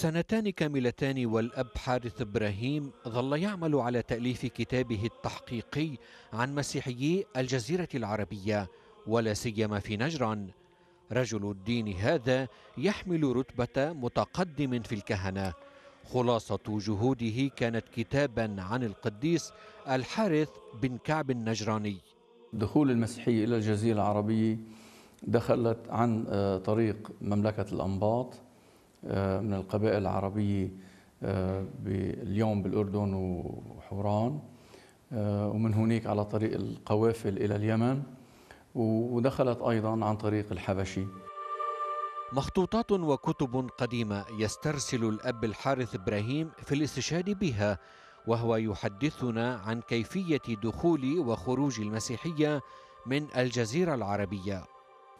سنتان كاملتان والأب حارث إبراهيم ظل يعمل على تأليف كتابه التحقيقي عن مسيحيي الجزيرة العربية ولا سيما في نجران رجل الدين هذا يحمل رتبة متقدم في الكهنة خلاصة جهوده كانت كتابا عن القديس الحارث بن كعب النجراني دخول المسيحية إلى الجزيرة العربية دخلت عن آه، طريق مملكة الأنباط آه، من القبائل العربية آه، اليوم بالأردن وحوران آه، ومن هناك على طريق القوافل إلى اليمن ودخلت أيضا عن طريق الحبشي مخطوطات وكتب قديمة يسترسل الأب الحارث إبراهيم في الاستشهاد بها وهو يحدثنا عن كيفية دخول وخروج المسيحية من الجزيرة العربية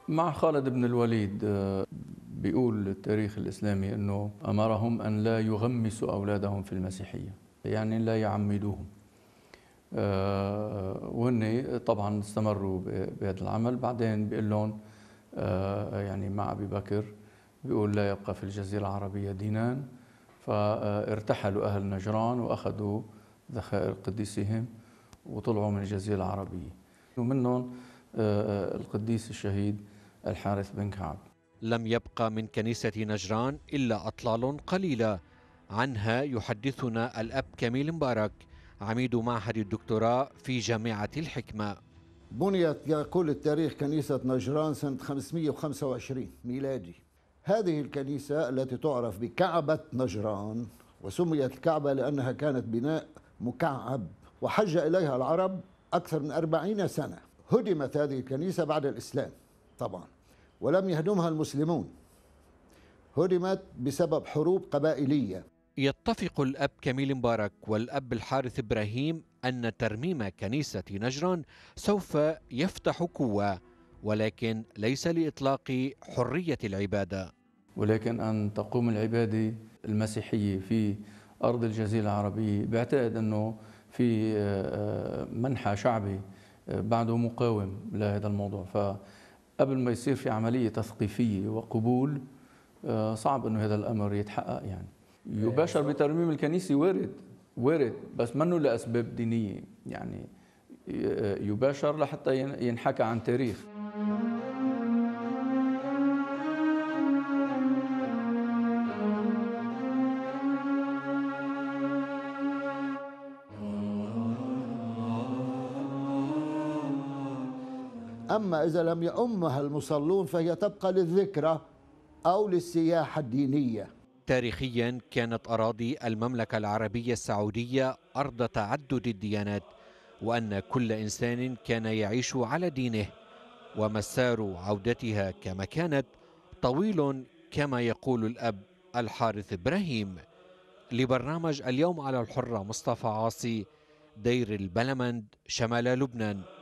مع خالد بن الوليد بيقول التاريخ الإسلامي أنه أمرهم أن لا يغمسوا أولادهم في المسيحية يعني لا يعمدوهم آه، وهن طبعا استمروا بهذا العمل بعدين بيقول لهم آه، يعني مع أبي بكر بيقول لا يبقى في الجزيرة العربية دينان فارتحلوا أهل نجران وأخذوا ذخائر قديسهم وطلعوا من الجزيرة العربية ومنهم آه، القديس الشهيد الحارث بن كعب لم يبقى من كنيسة نجران إلا أطلال قليلة عنها يحدثنا الأب كميل مبارك عميد معهد الدكتوراه في جامعة الحكمة بنيت يقول التاريخ كنيسة نجران سنة 525 ميلادي هذه الكنيسة التي تعرف بكعبة نجران وسميت الكعبة لأنها كانت بناء مكعب وحج إليها العرب أكثر من أربعين سنة هدمت هذه الكنيسة بعد الإسلام طبعاً ولم يهدمها المسلمون هدمت بسبب حروب قبائليه يتفق الاب كميل مبارك والاب الحارث ابراهيم ان ترميم كنيسه نجران سوف يفتح قوه ولكن ليس لاطلاق حريه العباده ولكن ان تقوم العباده المسيحيه في ارض الجزيره العربيه بعتقد انه في آه، آه، منحى شعبي آه، بعده مقاوم لهذا الموضوع ف قبل ما يصير في عملية تثقيفية وقبول آه، صعب أنه هذا الأمر يتحقق يعني يباشر بترميم الكنيسة وارد وارد بس منه لأسباب دينية يعني آه، يباشر لحتى ينحكى عن تاريخ أما إذا لم يأمها المصلون فهي تبقى للذكرى أو للسياحة الدينية تاريخيا كانت أراضي المملكة العربية السعودية أرض تعدد الديانات وأن كل إنسان كان يعيش على دينه ومسار عودتها كما كانت طويل كما يقول الأب الحارث إبراهيم لبرنامج اليوم على الحرة مصطفى عاصي دير البلمند شمال لبنان